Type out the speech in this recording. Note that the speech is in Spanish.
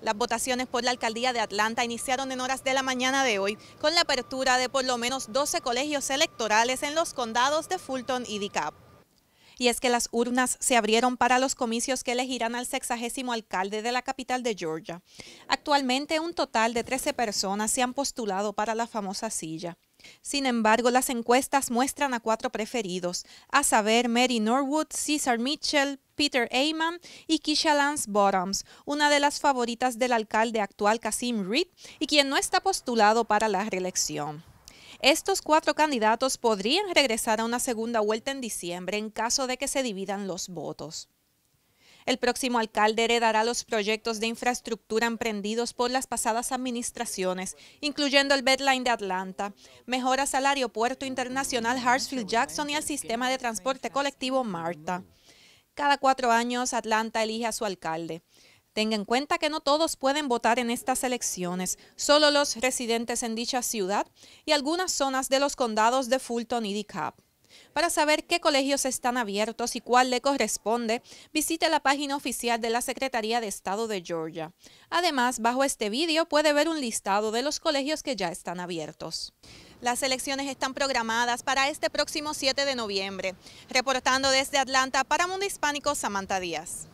Las votaciones por la alcaldía de Atlanta iniciaron en horas de la mañana de hoy con la apertura de por lo menos 12 colegios electorales en los condados de Fulton y DeKalb. Y es que las urnas se abrieron para los comicios que elegirán al sexagésimo alcalde de la capital de Georgia. Actualmente un total de 13 personas se han postulado para la famosa silla. Sin embargo, las encuestas muestran a cuatro preferidos, a saber Mary Norwood, Cesar Mitchell, Peter Ayman y Keisha Lance Bottoms, una de las favoritas del alcalde actual Kasim Reed y quien no está postulado para la reelección. Estos cuatro candidatos podrían regresar a una segunda vuelta en diciembre en caso de que se dividan los votos. El próximo alcalde heredará los proyectos de infraestructura emprendidos por las pasadas administraciones, incluyendo el Bedline de Atlanta, mejoras al Aeropuerto Internacional Hartsfield-Jackson y al sistema de transporte colectivo MARTA. Cada cuatro años Atlanta elige a su alcalde. Tenga en cuenta que no todos pueden votar en estas elecciones, solo los residentes en dicha ciudad y algunas zonas de los condados de Fulton y DeKalb. Para saber qué colegios están abiertos y cuál le corresponde, visite la página oficial de la Secretaría de Estado de Georgia. Además, bajo este vídeo puede ver un listado de los colegios que ya están abiertos. Las elecciones están programadas para este próximo 7 de noviembre. Reportando desde Atlanta para Mundo Hispánico, Samantha Díaz.